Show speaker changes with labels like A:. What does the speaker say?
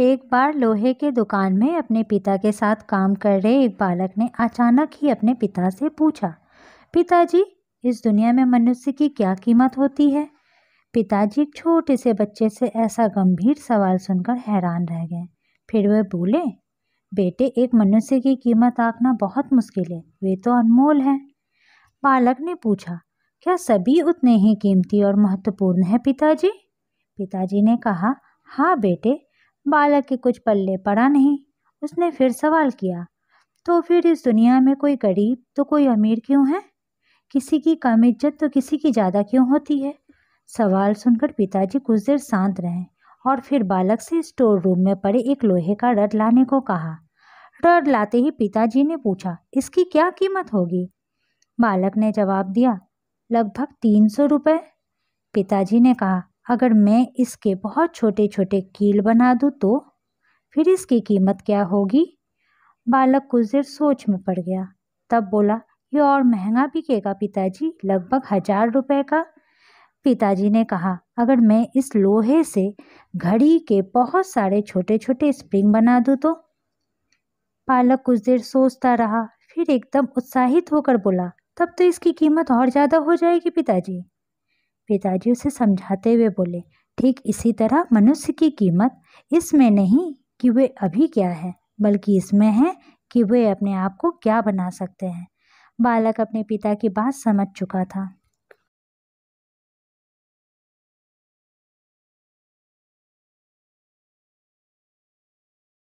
A: एक बार लोहे के दुकान में अपने पिता के साथ काम कर रहे एक बालक ने अचानक ही अपने पिता से पूछा पिताजी इस दुनिया में मनुष्य की क्या कीमत होती है पिताजी एक छोटे से बच्चे से ऐसा गंभीर सवाल सुनकर हैरान रह गए फिर वे बोले बेटे एक मनुष्य की कीमत आंकना बहुत मुश्किल है वे तो अनमोल हैं बालक ने पूछा क्या सभी उतने ही कीमती और महत्वपूर्ण हैं पिताजी पिताजी ने कहा हाँ बेटे बालक के कुछ पल्ले पड़ा नहीं उसने फिर सवाल किया तो फिर इस दुनिया में कोई गरीब तो कोई अमीर क्यों है किसी की कम इज्जत तो किसी की ज़्यादा क्यों होती है सवाल सुनकर पिताजी कुछ देर शांत रहे और फिर बालक से स्टोर रूम में पड़े एक लोहे का रड लाने को कहा रड लाते ही पिताजी ने पूछा इसकी क्या कीमत होगी बालक ने जवाब दिया लगभग तीन सौ रुपये पिताजी ने कहा अगर मैं इसके बहुत छोटे छोटे कील बना दूँ तो फिर इसकी कीमत क्या होगी बालक कुछ देर सोच में पड़ गया तब बोला ये और महंगा बिकेगा पिताजी लगभग हजार रुपए का पिताजी ने कहा अगर मैं इस लोहे से घड़ी के बहुत सारे छोटे छोटे स्प्रिंग बना दूँ तो बालक कुछ देर सोचता रहा फिर एकदम उत्साहित होकर बोला तब तो इसकी कीमत और ज़्यादा हो जाएगी पिताजी पिताजी उसे समझाते हुए बोले ठीक इसी तरह मनुष्य की कीमत इसमें नहीं कि वे अभी क्या है बल्कि इसमें है कि वे अपने आप को क्या बना सकते हैं बालक अपने पिता की बात समझ चुका था